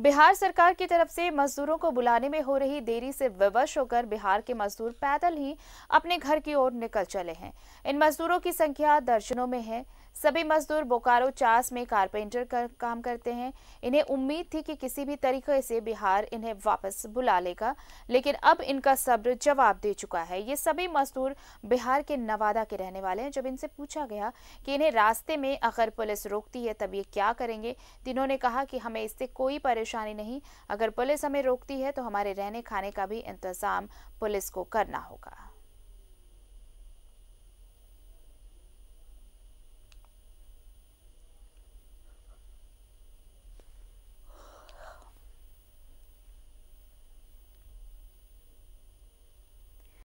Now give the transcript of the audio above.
बिहार सरकार की तरफ से मजदूरों को बुलाने में हो रही देरी से विवश होकर बिहार के मजदूर पैदल ही अपने घर की ओर निकल चले हैं इन मजदूरों की संख्या दर्जनों में है सभी मजदूर बोकारो चास में कारपेंटर का काम करते हैं इन्हें उम्मीद थी कि किसी भी तरीके से बिहार इन्हें वापस बुला लेगा लेकिन अब इनका सब्र जवाब दे चुका है ये सभी मजदूर बिहार के नवादा के रहने वाले हैं जब इनसे पूछा गया कि इन्हें रास्ते में अगर पुलिस रोकती है तब ये क्या करेंगे इन्होंने कहा कि हमें इससे कोई परेशानी नहीं अगर पुलिस हमें रोकती है तो हमारे रहने खाने का भी इंतजाम पुलिस को करना होगा